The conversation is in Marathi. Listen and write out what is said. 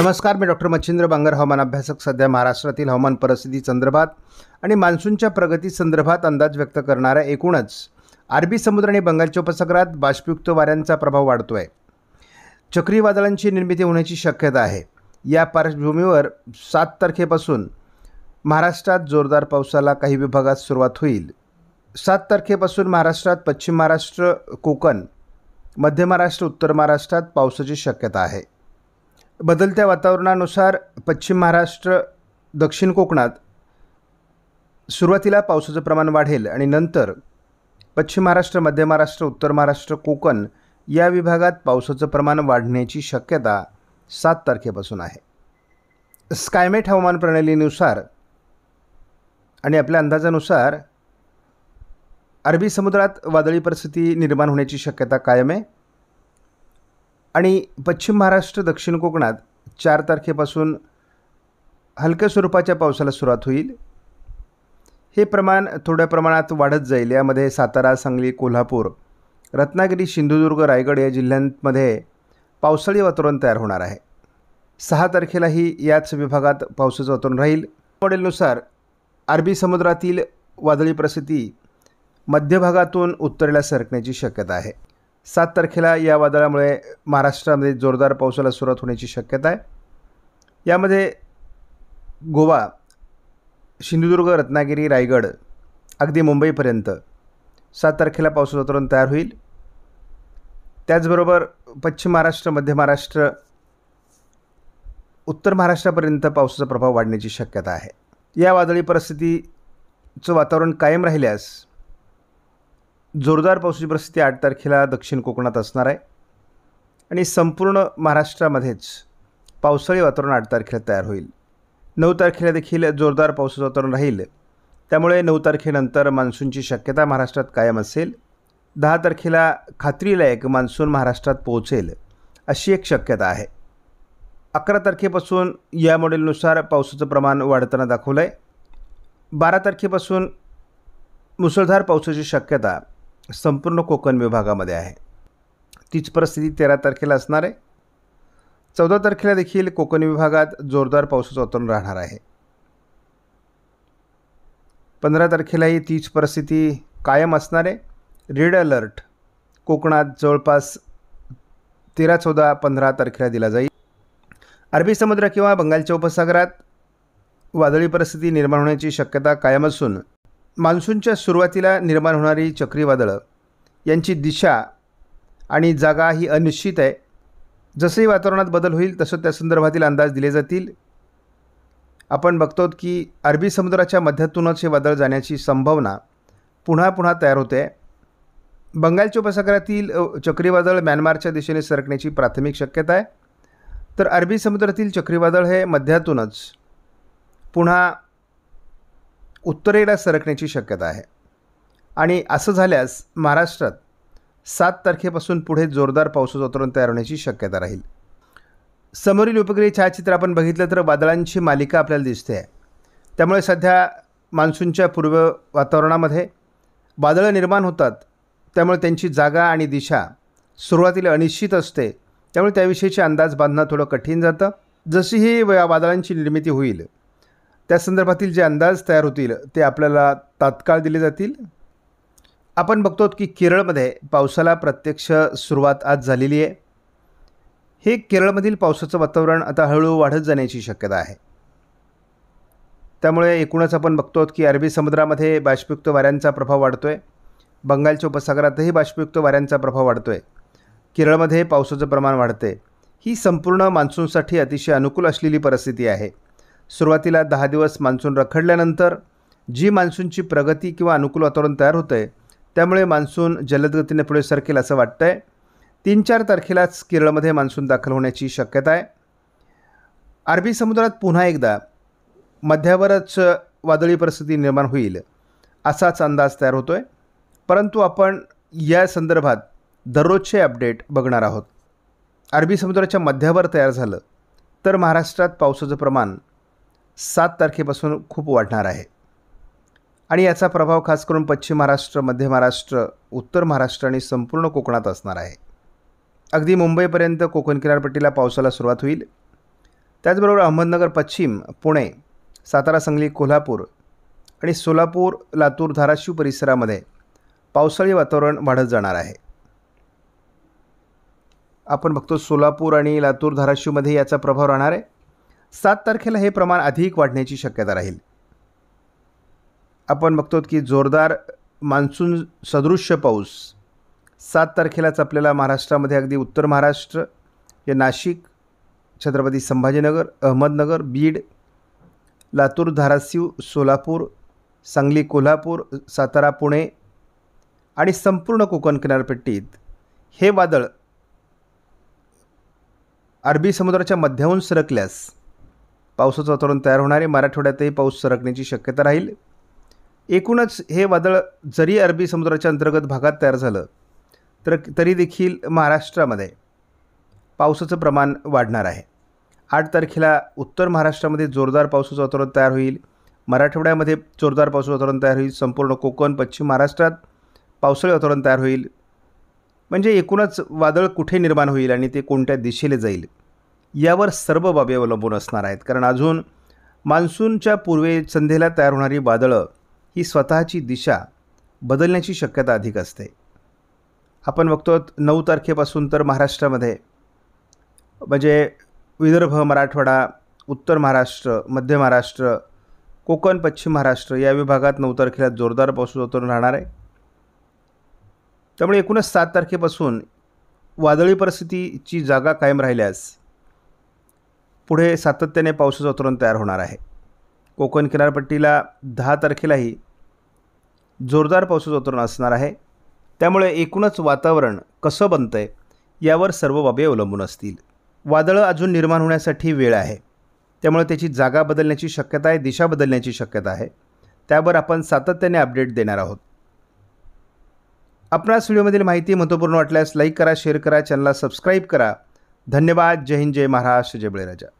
नमस्कार मी डॉक्टर मच्छिंद्र बांगर हवामान अभ्यासक सध्या महाराष्ट्रातील हवामान परिस्थिती संदर्भात आणि मान्सूनच्या प्रगती संदर्भात अंदाज व्यक्त करणाऱ्या एकूणच अरबी समुद्र आणि बंगालच्या उपसागरात बाष्पयुक्त वाऱ्यांचा प्रभाव वाढतो आहे चक्रीवादळांची निर्मिती होण्याची शक्यता आहे या पार्श्वभूमीवर सात तारखेपासून महाराष्ट्रात जोरदार पावसाला काही विभागात सुरुवात होईल सात तारखेपासून महाराष्ट्रात पश्चिम महाराष्ट्र कोकण मध्य महाराष्ट्र उत्तर महाराष्ट्रात पावसाची शक्यता आहे बदलत्या वातावरणानुसार पश्चिम महाराष्ट्र दक्षिण कोकणात सुरुवातीला पावसाचं प्रमाण वाढेल आणि नंतर पश्चिम महाराष्ट्र मध्य महाराष्ट्र उत्तर महाराष्ट्र कोकण या विभागात पावसाचं प्रमाण वाढण्याची शक्यता सात तारखेपासून आहे स्कायमेट हवामान प्रणालीनुसार आणि आपल्या अंदाजानुसार अरबी समुद्रात वादळी परिस्थिती निर्माण होण्याची शक्यता कायम आहे आणि पश्चिम महाराष्ट्र दक्षिण कोकणात चार तारखेपासून हलक्या स्वरूपाच्या पावसाला सुरुवात होईल हे प्रमाण थोड्या प्रमाणात वाढत जाईल यामध्ये सातारा सांगली कोल्हापूर रत्नागिरी सिंधुदुर्ग रायगड या जिल्ह्यांमध्ये पावसाळी वातावरण तयार होणार आहे सहा तारखेलाही याच विभागात पावसाचं वातावरण राहील मॉडेलनुसार अरबी समुद्रातील वादळी प्रसिद्धी मध्य भागातून उत्तरेला सरकण्याची शक्यता आहे सात तारखेला या वादळामुळे महाराष्ट्रामध्ये जोरदार पावसाला सुरुवात होण्याची शक्यता आहे यामध्ये गोवा सिंधुदुर्ग रत्नागिरी रायगड अगदी मुंबईपर्यंत सात तारखेला पावसाचं वातावरण तयार होईल त्याचबरोबर पश्चिम महाराष्ट्र मध्य महाराष्ट्र उत्तर महाराष्ट्रापर्यंत पावसाचा प्रभाव वाढण्याची शक्यता आहे या वादळी परिस्थितीचं वातावरण कायम राहिल्यास जोरदार पावसाची परिस्थिती आठ तारखेला दक्षिण कोकणात असणार आहे आणि संपूर्ण महाराष्ट्रामध्येच पावसाळी वातावरण आठ तारखेला तयार होईल नऊ तारखेला देखील जोरदार पावसाचं वातावरण राहील त्यामुळे नऊ तारखेनंतर मान्सूनची शक्यता महाराष्ट्रात कायम असेल दहा तारखेला खात्रीलायक मान्सून महाराष्ट्रात पोहोचेल अशी एक शक्यता आहे अकरा तारखेपासून या मॉडेलनुसार पावसाचं प्रमाण वाढताना दाखवलं आहे बारा तारखेपासून मुसळधार पावसाची शक्यता संपूर्ण कोकण विभागामध्ये आहे तीच परिस्थिती तेरा तारखेला असणार आहे चौदा तारखेला देखील कोकण विभागात जोरदार पावसाचं वातावरण राहणार आहे पंधरा तारखेलाही तीच परिस्थिती कायम असणार आहे रेड अलर्ट कोकणात जवळपास तेरा चौदा पंधरा तारखेला दिला जाईल अरबी समुद्र किंवा बंगालच्या उपसागरात वादळी परिस्थिती निर्माण होण्याची शक्यता कायम असून मान्सूनच्या सुरुवातीला निर्माण होणारी चक्रीवादळं यांची दिशा आणि जागा ही अनिश्चित आहे जसंही वातावरणात बदल होईल तसं त्या संदर्भातील अंदाज दिले जातील आपण बघतो की अरबी समुद्राच्या मध्यातूनच हे वादळ जाण्याची संभावना पुन्हा पुन्हा तयार होते बंगालच्या उपसागरातील चक्रीवादळ म्यानमारच्या दिशेने सरकण्याची प्राथमिक शक्यता आहे तर अरबी समुद्रातील चक्रीवादळ हे मध्यातूनच पुन्हा उत्तरेला सरकण्याची शक्यता आहे आणि असं झाल्यास महाराष्ट्रात सात तारखेपासून पुढे जोरदार पावसाचं वातावरण तयार होण्याची शक्यता राहील समोरील उपग्रह छायाचित्र आपण बघितलं तर वादळांची मालिका आपल्याला दिसते आहे त्यामुळे सध्या मान्सूनच्या पूर्व वातावरणामध्ये वादळं निर्माण होतात त्यामुळे त्यांची जागा आणि दिशा सुरुवातीला अनिश्चित असते त्यामुळे त्याविषयीचे अंदाज बांधणं थोडं कठीण जातं जशी ही वादळांची निर्मिती होईल त्या संदर्भातील जे अंदाज तयार होतील ते आपल्याला तात्काळ दिले जातील आपण बघतो की केरळमध्ये पावसाला प्रत्यक्ष सुरुवात आज झालेली आहे हे केरळमधील पावसाचं वातावरण आता हळूहळू वाढत जाण्याची शक्यता आहे त्यामुळे एकूणच आपण बघतो की अरबी समुद्रामध्ये बाष्पयुक्त वाऱ्यांचा प्रभाव वाढतो आहे बंगालच्या उपसागरातही बाष्पयुक्त वाऱ्यांचा प्रभाव वाढतो आहे केरळमध्ये पावसाचं प्रमाण वाढते ही संपूर्ण मान्सूनसाठी अतिशय अनुकूल असलेली परिस्थिती आहे सुरुवातीला दहा दिवस मान्सून रखडल्यानंतर जी मान्सूनची प्रगती किंवा अनुकूल वातावरण तयार होतं आहे त्यामुळे मान्सून जलदगतीने पुढे सरकेल असं वाटतं आहे तीन चार तारखेलाच केरळमध्ये मान्सून दाखल होण्याची शक्यता आहे अरबी समुद्रात पुन्हा एकदा मध्यावरच वादळी परिस्थिती निर्माण होईल असाच अंदाज तयार होतो आहे परंतु आपण या संदर्भात दररोजचे अपडेट बघणार आहोत अरबी समुद्राच्या मध्यावर तयार झालं तर महाराष्ट्रात पावसाचं प्रमाण सात तारखेपासून खूप वाढणार आहे आणि याचा प्रभाव खास करून पश्चिम महाराष्ट्र मध्य महाराष्ट्र उत्तर महाराष्ट्र आणि संपूर्ण कोकणात असणार आहे अगदी मुंबईपर्यंत कोकण किनारपट्टीला पावसाला सुरुवात होईल त्याचबरोबर अहमदनगर पश्चिम पुणे सातारा सांगली कोल्हापूर आणि सोलापूर लातूर धाराशिव परिसरामध्ये पावसाळी वातावरण वाढत जाणार आहे आपण बघतो सोलापूर आणि लातूर धाराशिवमध्ये याचा प्रभाव राहणार आहे सात तारखेला हे प्रमाण अधिक वाढण्याची शक्यता राहील आपण बघतो की जोरदार मान्सून सदृश्य पाऊस सात तारखेलाच आपल्याला महाराष्ट्रामध्ये अगदी उत्तर महाराष्ट्र हे नाशिक छत्रपती संभाजीनगर अहमदनगर बीड लातूर धाराशिव सोलापूर सांगली कोल्हापूर सातारा पुणे आणि संपूर्ण कोकण किनारपट्टीत हे वादळ अरबी समुद्राच्या मध्याहून सरकल्यास पावसाचं वातावरण तयार होणार आहे मराठवाड्यातही पाऊस सरकण्याची शक्यता राहील एकूणच हे वादळ जरी अरबी समुद्राच्या अंतर्गत भागात तयार झालं तर तरी देखील महाराष्ट्रामध्ये पावसाचं प्रमाण वाढणार आहे आठ तारखेला उत्तर महाराष्ट्रामध्ये जोरदार पावसाचं वातावरण तयार होईल मराठवाड्यामध्ये जोरदार पावसाचं वातावरण तयार होईल संपूर्ण कोकण पश्चिम महाराष्ट्रात पावसाळी वातावरण तयार होईल म्हणजे एकूणच वादळ कुठे निर्माण होईल आणि ते कोणत्या दिशेने जाईल यावर सर्व बाबी अवलंबून असणार आहेत कारण अजून मान्सूनच्या पूर्वे संध्येला तयार होणारी वादळं ही स्वतःची दिशा बदलण्याची शक्यता अधिक असते आपण बघतो नऊ तारखेपासून तर महाराष्ट्रामध्ये म्हणजे विदर्भ मराठवाडा उत्तर महाराष्ट्र मध्य महाराष्ट्र कोकण पश्चिम महाराष्ट्र या विभागात नऊ तारखेला जोरदार पाऊस उतरून राहणार आहे त्यामुळे एकूणच सात तारखेपासून वादळी परिस्थितीची जागा कायम राहिल्यास पुढे सातत्याने पावसाचं वातावरण तयार होणार आहे कोकण किनारपट्टीला दहा तारखेलाही जोरदार पावसाचं वातावरण असणार आहे त्यामुळे एकूणच वातावरण कसं बनतं आहे यावर सर्व बाबी अवलंबून असतील वादळं अजून निर्माण होण्यासाठी वेळ आहे त्यामुळे त्याची जागा बदलण्याची शक्यता आहे दिशा बदलण्याची शक्यता आहे त्यावर आपण सातत्याने अपडेट देणार आहोत आपणास व्हिडिओमधील माहिती महत्त्वपूर्ण वाटल्यास लाईक करा शेअर करा चॅनलला सबस्क्राईब करा धन्यवाद जय हिंद जय महाराष्ट्र जय बळीराजा